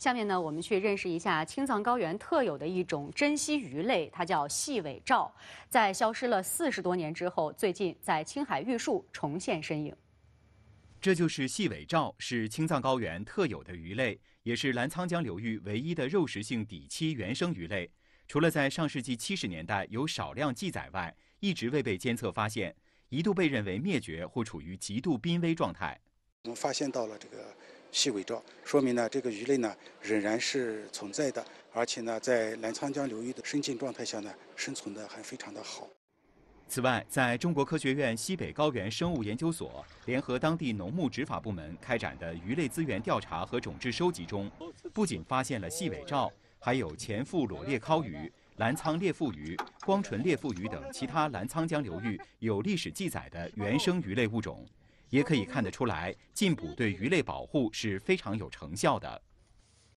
下面呢，我们去认识一下青藏高原特有的一种珍稀鱼类，它叫细尾沼。在消失了四十多年之后，最近在青海玉树重现身影。这就是细尾沼，是青藏高原特有的鱼类，也是澜沧江流域唯一的肉食性底栖原生鱼类。除了在上世纪七十年代有少量记载外，一直未被监测发现，一度被认为灭绝或处于极度濒危状态。我们发现到了这个。细尾照说明呢，这个鱼类呢仍然是存在的，而且呢，在澜沧江流域的深境状态下呢，生存的还非常的好。此外，在中国科学院西北高原生物研究所联合当地农牧执法部门开展的鱼类资源调查和种质收集中，不仅发现了细尾照，还有前腹裸裂尻鱼、澜沧裂腹鱼、光唇裂腹鱼等其他澜沧江流域有历史记载的原生鱼类物种。也可以看得出来，进补对鱼类保护是非常有成效的。